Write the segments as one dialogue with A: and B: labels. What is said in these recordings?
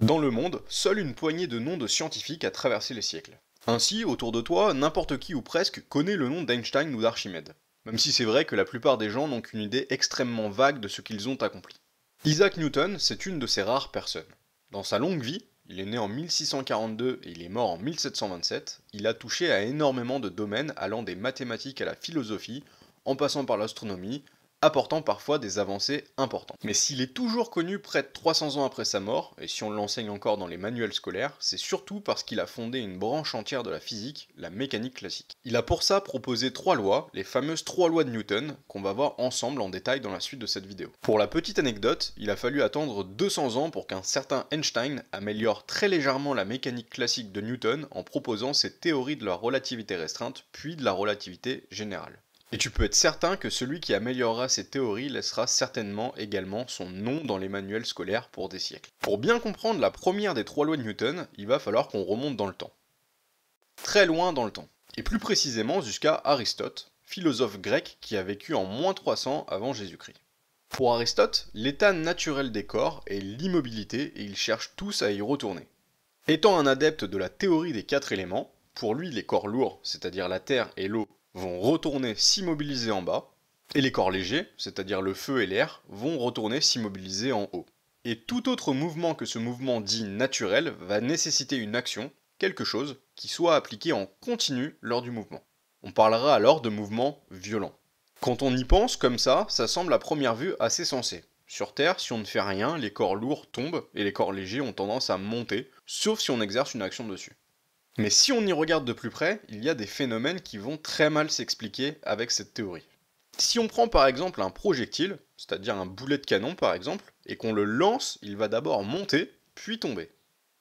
A: Dans le monde, seule une poignée de noms de scientifiques a traversé les siècles. Ainsi, autour de toi, n'importe qui ou presque connaît le nom d'Einstein ou d'Archimède, même si c'est vrai que la plupart des gens n'ont qu'une idée extrêmement vague de ce qu'ils ont accompli. Isaac Newton, c'est une de ces rares personnes. Dans sa longue vie, il est né en 1642 et il est mort en 1727, il a touché à énormément de domaines allant des mathématiques à la philosophie, en passant par l'astronomie, apportant parfois des avancées importantes. Mais s'il est toujours connu près de 300 ans après sa mort, et si on l'enseigne encore dans les manuels scolaires, c'est surtout parce qu'il a fondé une branche entière de la physique, la mécanique classique. Il a pour ça proposé trois lois, les fameuses trois lois de Newton, qu'on va voir ensemble en détail dans la suite de cette vidéo. Pour la petite anecdote, il a fallu attendre 200 ans pour qu'un certain Einstein améliore très légèrement la mécanique classique de Newton en proposant ses théories de la relativité restreinte, puis de la relativité générale. Et tu peux être certain que celui qui améliorera ces théories laissera certainement également son nom dans les manuels scolaires pour des siècles. Pour bien comprendre la première des trois lois de Newton, il va falloir qu'on remonte dans le temps. Très loin dans le temps. Et plus précisément jusqu'à Aristote, philosophe grec qui a vécu en moins 300 avant Jésus-Christ. Pour Aristote, l'état naturel des corps est l'immobilité et ils cherchent tous à y retourner. Étant un adepte de la théorie des quatre éléments, pour lui les corps lourds, c'est-à-dire la terre et l'eau vont retourner s'immobiliser en bas, et les corps légers, c'est-à-dire le feu et l'air, vont retourner s'immobiliser en haut. Et tout autre mouvement que ce mouvement dit naturel va nécessiter une action, quelque chose, qui soit appliqué en continu lors du mouvement. On parlera alors de mouvement violent. Quand on y pense comme ça, ça semble à première vue assez sensé. Sur Terre, si on ne fait rien, les corps lourds tombent et les corps légers ont tendance à monter, sauf si on exerce une action dessus. Mais si on y regarde de plus près, il y a des phénomènes qui vont très mal s'expliquer avec cette théorie. Si on prend par exemple un projectile, c'est-à-dire un boulet de canon par exemple, et qu'on le lance, il va d'abord monter, puis tomber.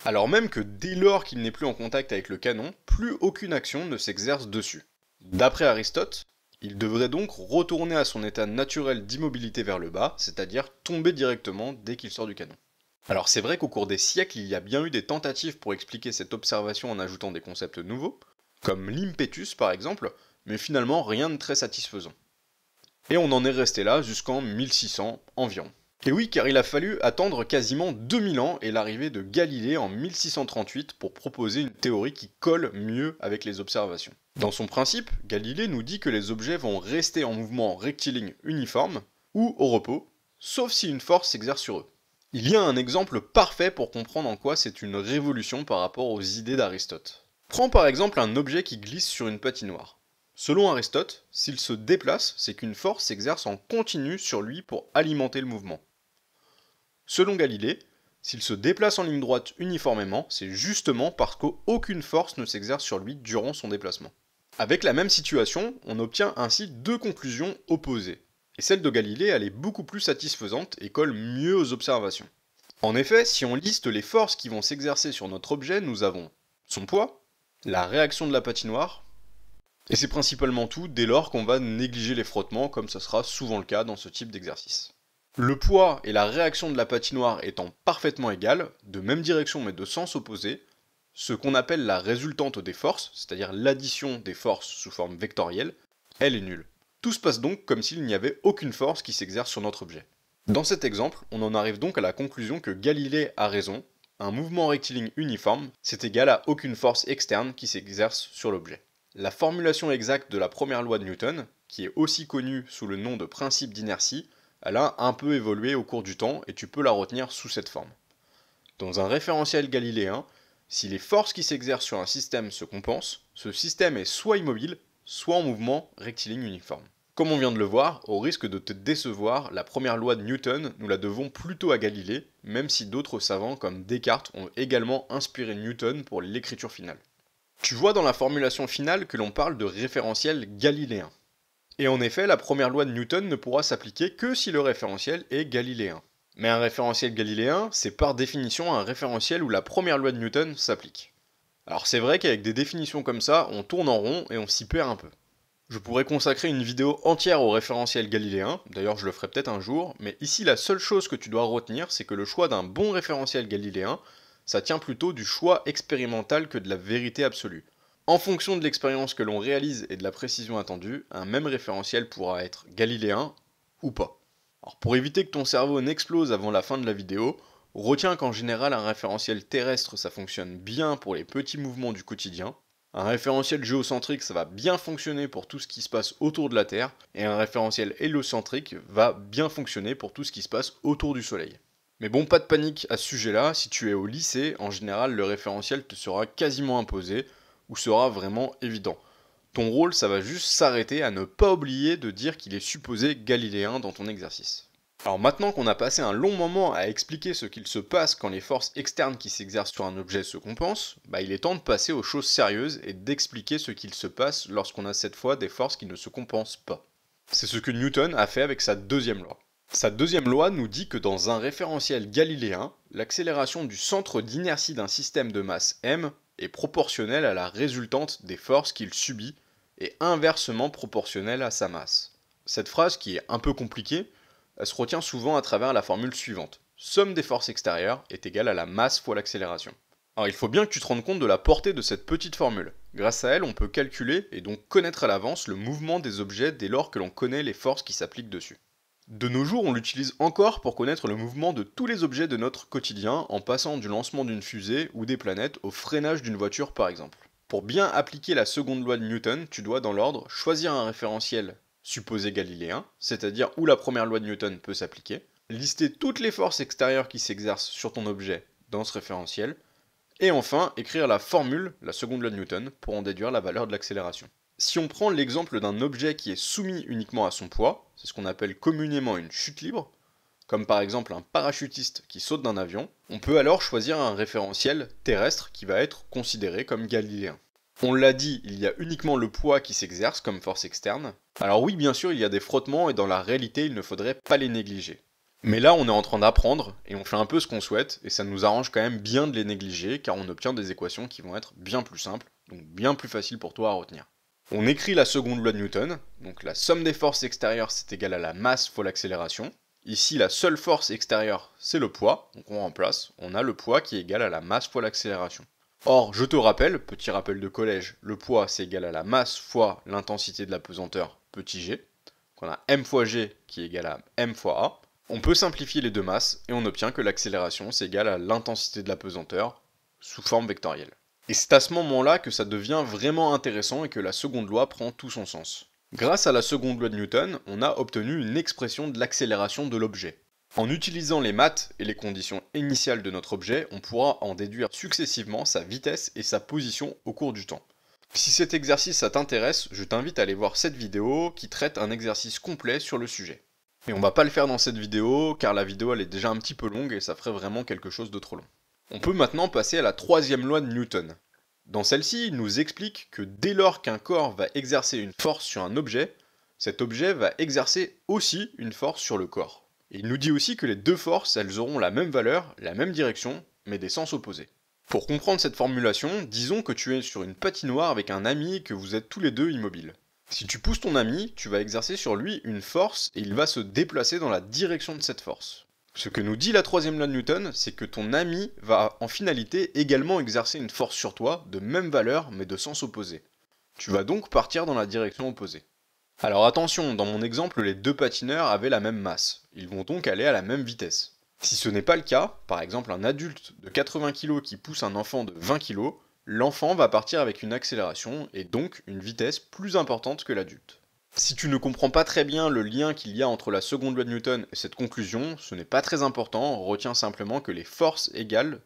A: Alors même que dès lors qu'il n'est plus en contact avec le canon, plus aucune action ne s'exerce dessus. D'après Aristote, il devrait donc retourner à son état naturel d'immobilité vers le bas, c'est-à-dire tomber directement dès qu'il sort du canon. Alors c'est vrai qu'au cours des siècles, il y a bien eu des tentatives pour expliquer cette observation en ajoutant des concepts nouveaux, comme l'impétus par exemple, mais finalement rien de très satisfaisant. Et on en est resté là jusqu'en 1600 environ. Et oui, car il a fallu attendre quasiment 2000 ans et l'arrivée de Galilée en 1638 pour proposer une théorie qui colle mieux avec les observations. Dans son principe, Galilée nous dit que les objets vont rester en mouvement rectiligne uniforme ou au repos, sauf si une force s'exerce sur eux. Il y a un exemple parfait pour comprendre en quoi c'est une révolution par rapport aux idées d'Aristote. Prends par exemple un objet qui glisse sur une patinoire. Selon Aristote, s'il se déplace, c'est qu'une force s'exerce en continu sur lui pour alimenter le mouvement. Selon Galilée, s'il se déplace en ligne droite uniformément, c'est justement parce qu'aucune force ne s'exerce sur lui durant son déplacement. Avec la même situation, on obtient ainsi deux conclusions opposées et celle de Galilée, elle est beaucoup plus satisfaisante et colle mieux aux observations. En effet, si on liste les forces qui vont s'exercer sur notre objet, nous avons son poids, la réaction de la patinoire, et c'est principalement tout dès lors qu'on va négliger les frottements, comme ce sera souvent le cas dans ce type d'exercice. Le poids et la réaction de la patinoire étant parfaitement égales, de même direction mais de sens opposé, ce qu'on appelle la résultante des forces, c'est-à-dire l'addition des forces sous forme vectorielle, elle est nulle. Tout se passe donc comme s'il n'y avait aucune force qui s'exerce sur notre objet. Dans cet exemple, on en arrive donc à la conclusion que Galilée a raison, un mouvement rectiligne uniforme, c'est égal à aucune force externe qui s'exerce sur l'objet. La formulation exacte de la première loi de Newton, qui est aussi connue sous le nom de principe d'inertie, elle a un peu évolué au cours du temps et tu peux la retenir sous cette forme. Dans un référentiel galiléen, si les forces qui s'exercent sur un système se compensent, ce système est soit immobile, soit en mouvement rectiligne uniforme. Comme on vient de le voir, au risque de te décevoir, la première loi de Newton, nous la devons plutôt à Galilée, même si d'autres savants comme Descartes ont également inspiré Newton pour l'écriture finale. Tu vois dans la formulation finale que l'on parle de référentiel galiléen. Et en effet, la première loi de Newton ne pourra s'appliquer que si le référentiel est galiléen. Mais un référentiel galiléen, c'est par définition un référentiel où la première loi de Newton s'applique. Alors c'est vrai qu'avec des définitions comme ça, on tourne en rond et on s'y perd un peu. Je pourrais consacrer une vidéo entière au référentiel galiléen, d'ailleurs je le ferai peut-être un jour, mais ici la seule chose que tu dois retenir, c'est que le choix d'un bon référentiel galiléen, ça tient plutôt du choix expérimental que de la vérité absolue. En fonction de l'expérience que l'on réalise et de la précision attendue, un même référentiel pourra être galiléen ou pas. Alors pour éviter que ton cerveau n'explose avant la fin de la vidéo, Retiens qu'en général, un référentiel terrestre, ça fonctionne bien pour les petits mouvements du quotidien. Un référentiel géocentrique, ça va bien fonctionner pour tout ce qui se passe autour de la Terre. Et un référentiel hélocentrique va bien fonctionner pour tout ce qui se passe autour du Soleil. Mais bon, pas de panique à ce sujet-là. Si tu es au lycée, en général, le référentiel te sera quasiment imposé ou sera vraiment évident. Ton rôle, ça va juste s'arrêter à ne pas oublier de dire qu'il est supposé galiléen dans ton exercice. Alors maintenant qu'on a passé un long moment à expliquer ce qu'il se passe quand les forces externes qui s'exercent sur un objet se compensent, bah, il est temps de passer aux choses sérieuses et d'expliquer ce qu'il se passe lorsqu'on a cette fois des forces qui ne se compensent pas. C'est ce que Newton a fait avec sa deuxième loi. Sa deuxième loi nous dit que dans un référentiel galiléen, l'accélération du centre d'inertie d'un système de masse m est proportionnelle à la résultante des forces qu'il subit et inversement proportionnelle à sa masse. Cette phrase qui est un peu compliquée, elle se retient souvent à travers la formule suivante. Somme des forces extérieures est égale à la masse fois l'accélération. Alors il faut bien que tu te rendes compte de la portée de cette petite formule. Grâce à elle, on peut calculer et donc connaître à l'avance le mouvement des objets dès lors que l'on connaît les forces qui s'appliquent dessus. De nos jours, on l'utilise encore pour connaître le mouvement de tous les objets de notre quotidien en passant du lancement d'une fusée ou des planètes au freinage d'une voiture par exemple. Pour bien appliquer la seconde loi de Newton, tu dois dans l'ordre choisir un référentiel supposé galiléen, c'est-à-dire où la première loi de Newton peut s'appliquer, lister toutes les forces extérieures qui s'exercent sur ton objet dans ce référentiel, et enfin écrire la formule, la seconde loi de Newton, pour en déduire la valeur de l'accélération. Si on prend l'exemple d'un objet qui est soumis uniquement à son poids, c'est ce qu'on appelle communément une chute libre, comme par exemple un parachutiste qui saute d'un avion, on peut alors choisir un référentiel terrestre qui va être considéré comme galiléen. On l'a dit, il y a uniquement le poids qui s'exerce comme force externe. Alors oui, bien sûr, il y a des frottements et dans la réalité, il ne faudrait pas les négliger. Mais là, on est en train d'apprendre et on fait un peu ce qu'on souhaite et ça nous arrange quand même bien de les négliger car on obtient des équations qui vont être bien plus simples, donc bien plus faciles pour toi à retenir. On écrit la seconde loi de Newton, donc la somme des forces extérieures c'est égal à la masse fois l'accélération. Ici, la seule force extérieure, c'est le poids, donc on remplace, on a le poids qui est égal à la masse fois l'accélération. Or, je te rappelle, petit rappel de collège, le poids c'est égal à la masse fois l'intensité de la pesanteur, petit g. Donc a m fois g qui est égal à m fois a. On peut simplifier les deux masses et on obtient que l'accélération c'est égal à l'intensité de la pesanteur sous forme vectorielle. Et c'est à ce moment-là que ça devient vraiment intéressant et que la seconde loi prend tout son sens. Grâce à la seconde loi de Newton, on a obtenu une expression de l'accélération de l'objet. En utilisant les maths et les conditions initiales de notre objet, on pourra en déduire successivement sa vitesse et sa position au cours du temps. Si cet exercice ça t'intéresse, je t'invite à aller voir cette vidéo qui traite un exercice complet sur le sujet. Mais on va pas le faire dans cette vidéo, car la vidéo elle est déjà un petit peu longue et ça ferait vraiment quelque chose de trop long. On peut maintenant passer à la troisième loi de Newton. Dans celle-ci, il nous explique que dès lors qu'un corps va exercer une force sur un objet, cet objet va exercer aussi une force sur le corps il nous dit aussi que les deux forces, elles auront la même valeur, la même direction, mais des sens opposés. Pour comprendre cette formulation, disons que tu es sur une patinoire avec un ami et que vous êtes tous les deux immobiles. Si tu pousses ton ami, tu vas exercer sur lui une force et il va se déplacer dans la direction de cette force. Ce que nous dit la troisième loi de Newton, c'est que ton ami va en finalité également exercer une force sur toi de même valeur mais de sens opposé. Tu vas donc partir dans la direction opposée. Alors attention, dans mon exemple, les deux patineurs avaient la même masse. Ils vont donc aller à la même vitesse. Si ce n'est pas le cas, par exemple un adulte de 80 kg qui pousse un enfant de 20 kg, l'enfant va partir avec une accélération et donc une vitesse plus importante que l'adulte. Si tu ne comprends pas très bien le lien qu'il y a entre la seconde loi de Newton et cette conclusion, ce n'est pas très important, retiens simplement que les forces égales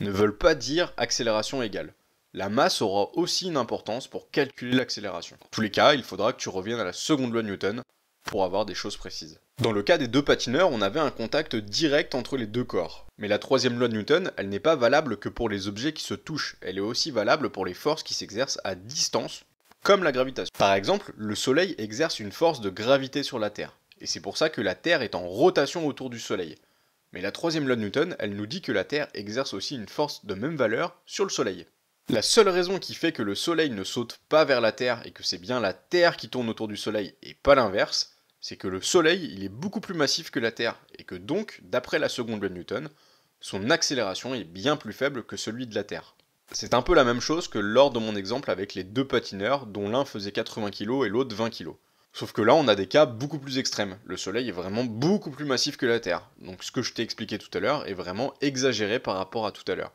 A: ne veulent pas dire accélération égale la masse aura aussi une importance pour calculer l'accélération. Dans tous les cas, il faudra que tu reviennes à la seconde loi de Newton pour avoir des choses précises. Dans le cas des deux patineurs, on avait un contact direct entre les deux corps. Mais la troisième loi de Newton, elle n'est pas valable que pour les objets qui se touchent, elle est aussi valable pour les forces qui s'exercent à distance, comme la gravitation. Par exemple, le Soleil exerce une force de gravité sur la Terre, et c'est pour ça que la Terre est en rotation autour du Soleil. Mais la troisième loi de Newton, elle nous dit que la Terre exerce aussi une force de même valeur sur le Soleil. La seule raison qui fait que le Soleil ne saute pas vers la Terre et que c'est bien la Terre qui tourne autour du Soleil et pas l'inverse, c'est que le Soleil il est beaucoup plus massif que la Terre et que donc, d'après la seconde loi de Newton, son accélération est bien plus faible que celui de la Terre. C'est un peu la même chose que lors de mon exemple avec les deux patineurs dont l'un faisait 80 kg et l'autre 20 kg. Sauf que là, on a des cas beaucoup plus extrêmes. Le Soleil est vraiment beaucoup plus massif que la Terre. Donc ce que je t'ai expliqué tout à l'heure est vraiment exagéré par rapport à tout à l'heure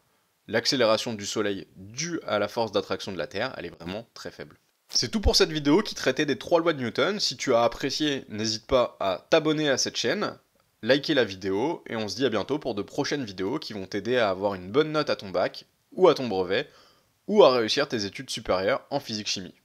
A: l'accélération du Soleil due à la force d'attraction de la Terre, elle est vraiment très faible. C'est tout pour cette vidéo qui traitait des trois lois de Newton. Si tu as apprécié, n'hésite pas à t'abonner à cette chaîne, liker la vidéo, et on se dit à bientôt pour de prochaines vidéos qui vont t'aider à avoir une bonne note à ton bac, ou à ton brevet, ou à réussir tes études supérieures en physique-chimie.